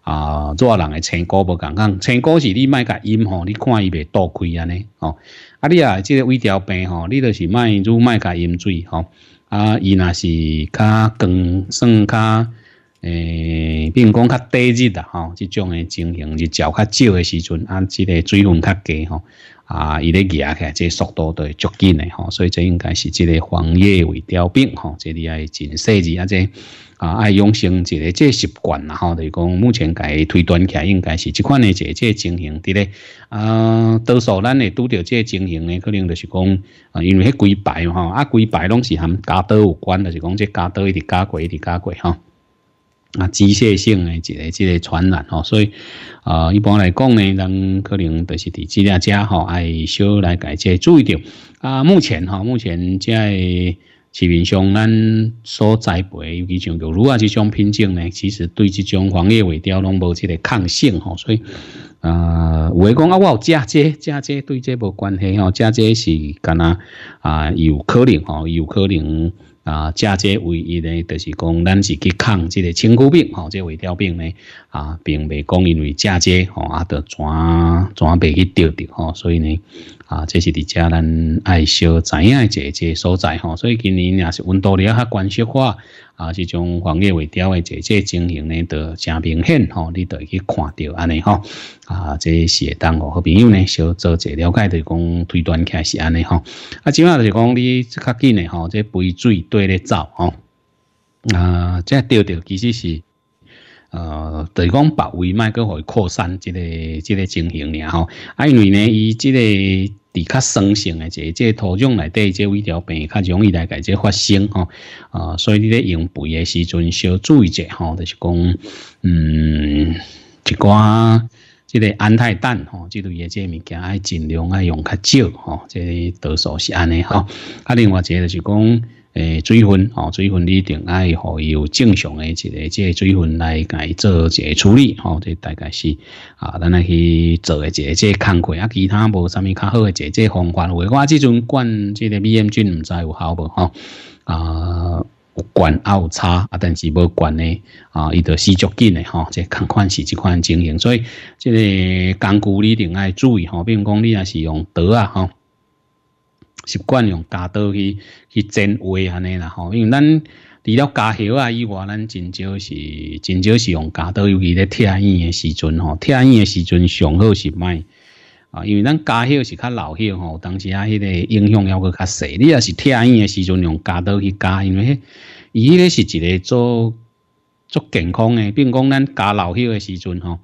啊，做人的青果无共刚，青果是你卖甲音吼，你看伊未倒开安尼吼。啊，你啊，即个胃调病吼，你著是卖愈卖甲饮水吼。啊，伊那是较更算较诶，比如讲较低热啦吼，即种诶情形日照较少诶时阵，啊，即个水分较低吼。啊，伊咧叶嘅这速度都足紧诶吼，所以这应该是即个黄叶胃调病吼，这里爱真细致啊这。啊，爱养成一个这习惯啦，吼，就是讲目前该推断起来应该是这款的这这情形，对嘞。啊，多数咱会拄到这情形呢，可能就是讲啊，因为迄几嘛，吼，啊几排拢是含加多有关就是讲这加多一直加贵一直加贵吼。啊，机械性的这个这个传染，吼，所以啊，一般来讲呢，人可能就是伫治疗家，吼，爱少来改这注意点。啊，目前哈，目前在。市面上咱所栽培，尤其像就如果这种品种呢，其实对这种黄叶尾雕拢无这个抗性吼，所以啊，话讲啊，我有嫁接，嫁接对这无关系吼，嫁接是干哪啊有可能吼，有可能啊嫁接唯一呢，就是讲咱是去抗这个青枯病吼，这尾雕病呢啊，并未讲因为嫁接吼，啊，得转转被去掉掉吼，所以呢。啊，这是你家人爱小知影的这这所在吼，所以今年也是温度了较关系化啊，这种行业微调的这这情形呢都正明显吼，你都去看到安尼吼啊，这些当哦好朋友呢小做这了解是讲推断起来是安尼吼，啊，主要就是讲你较紧的吼，这杯水对的走吼，啊，这钓钓其实是。呃，就是讲，部位卖够会扩散，这个、这个情形尔吼，啊，因为呢，伊这个伫较生性诶，即即土壤内底即微调病较容易来家即发生吼，啊，所以你咧用肥诶时阵，少注意者吼，就是讲，嗯，一寡即个安泰氮吼，即类诶即物件爱尽量爱用较少吼，即个多数是安尼吼，啊，另外即就是讲。诶，水分哦，水分一定爱互有正常诶一个，即水分来改做一个处理哦，即大概是啊，咱来去做一个即个工果啊，其他无啥物较好诶，即即方法。我即阵管即个 B M 菌毋知有效无吼啊，有啊有差啊，但是无管呢啊，伊得死足紧诶吼，即干果是即款经营，所以即个工具你一定爱注意吼，比如讲你若是用刀啊吼。习惯用加刀去去煎胃安尼啦吼，因为咱除了加肉啊以外，咱真少是真少是用加刀尤其咧拆咽的时阵吼，拆咽的时阵上好是麦啊，因为咱加肉是较老火吼，当时啊迄个影响要搁较细。你要是拆咽的时阵用加刀去加，因为伊迄个是一个做做健康的，并讲咱加老火的时阵吼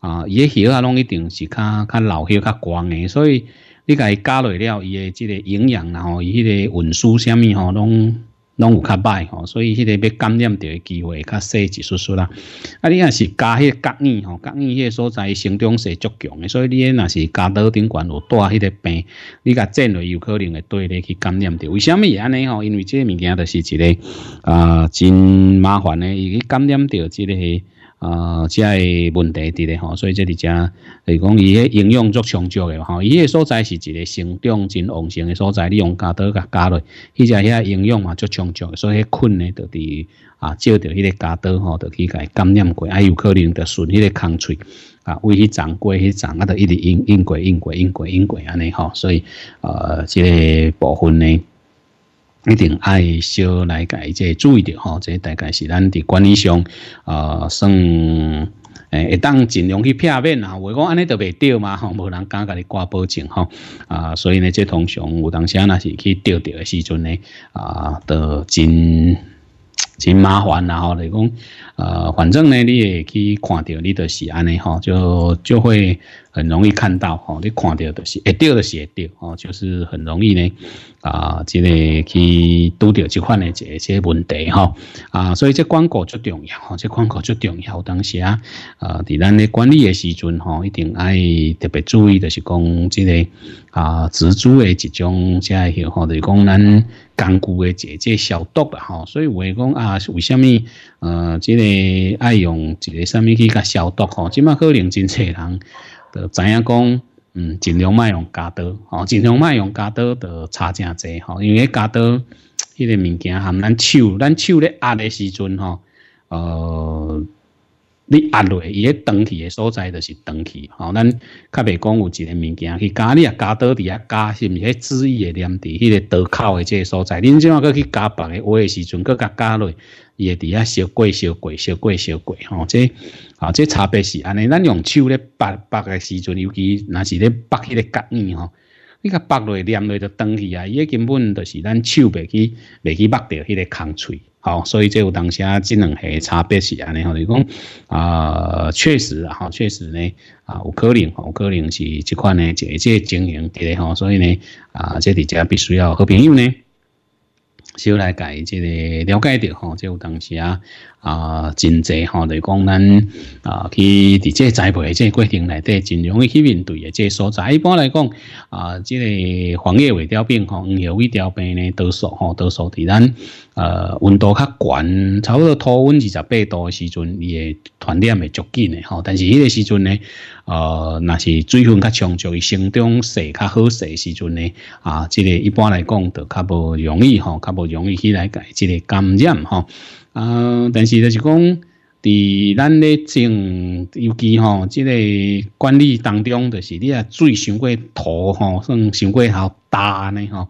啊，伊个肉啊拢一定是较较老火较光的，所以。你家加落了伊诶即个营养然后伊迄个运输啥物吼拢拢有较歹吼，所以迄个要感染着诶机会较细一丝丝啦。啊，你若是加迄个角硬吼，角硬迄个所在生长是足强诶，所以你若是加到顶管有带迄个病，你甲进来有可能会对内去感染着。为什么安尼吼？因为即个物件就是一个啊真麻烦诶，伊去感染着即个。啊，即个问题伫咧吼，所以这里讲，是讲伊个营养足充足个吼，伊个所在是一个生长真旺盛的所在，你用加刀甲加落，伊只遐营养嘛足充足，所以菌呢，就伫啊照着迄个加刀吼，就去甲感染过，啊有可能就顺迄个空隙啊，为去长过去长，啊，就一直应应过、应过、应过、应过安尼吼，所以呃，即个部分呢。一定爱少来改，这注意着吼，这大概是咱伫管理上，呃，算，会当尽量去片面啊，我讲安尼都未钓嘛吼，无人敢甲你挂保证吼，啊，所以呢，这通常有当时啊，那是去钓钓的时阵呢，啊，都真真麻烦，然后嚟讲，呃，反正呢，你去看到，你就是安尼，吼，就就会很容易看到，吼，你看到的是，一条的是，一条，哦，就是很容易呢，啊，即个去拄到就犯的这一些问题，吼，啊，所以这广告最重要，吼，这广告最重要，当时啊，呃，在咱的管理的时阵，吼，一定爱特别注意的是讲，即个啊，蜘蛛的一种这样一个讲咱。工具诶，姐姐消毒啦，吼，所以话讲啊，为虾米，呃，即个爱用一个虾米去甲消毒吼，即卖可能真侪人着知影讲，嗯，尽量卖用加刀，吼，尽量卖用加刀，着差真侪，吼，因为加刀迄个物件含咱手，咱手咧压诶时阵，吼，呃。你压落，伊个登起的所在就是登起。好，咱较袂讲有一个物件，去加你啊加倒底啊加是毋是？迄伊枝叶连伫迄个刀口的这个所在，恁只要过去加白的，我也时阵，过加加落，伊会伫遐小过小过小过小过。吼，这啊这差别是安尼。咱用手咧拔拔的时阵，尤其那是咧拔迄个角面吼，你甲拔落连落就登起啊！伊个根本就是咱手袂去袂去擘掉迄个空喙，好，所以这有当下这两个差别是安尼，吼，就讲啊，确实，好，确实呢，啊，有可能，有可能是这款呢，就即经营啲咧，吼，所以呢，啊，即大家必须要和朋友呢，先来改即个了解着，吼，这有当下。啊，真侪吼！来讲咱啊，去伫这栽培这过程内底，真容易去面对的这所在一般来讲，啊，这个黄叶萎凋病吼，黄叶萎凋病呢，多数吼，多数伫咱呃温度较悬，差不多土温二十八度时阵，伊会传染会足紧的吼。但是迄个时阵呢，呃，那是水分较充足，伊生长势较好势时阵呢，啊，这个一般来讲就较无容易吼，较无容易起来改，这个感染吼。嗯，但是就是讲，伫咱咧种，尤其吼，这个管理当中，就是你啊水想过头吼，算想过好大呢吼。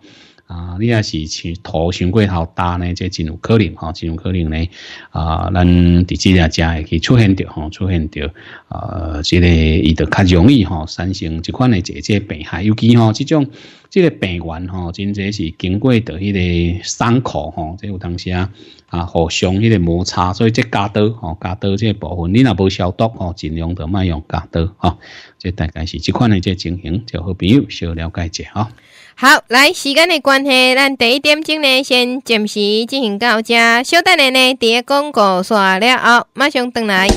啊，你若是去头先过头大呢，这真有可能哈，真有可能呢啊，咱伫几下加会去出现的吼，出现的啊，这个伊就较容易吼，产生这款的这这病害，尤其吼这种这个病源吼，真侪是经过的迄个伤口吼，即有当时啊啊互相迄个摩擦，所以这加刀吼，加刀这部分你若无消毒吼，尽量着莫用加刀哈，这大概是这款的这情形，就好朋友少了解一哈。好，来时间的关系，咱第一点钟呢，先暂时进行到这。稍等下呢，第一广告耍了后，马上回来。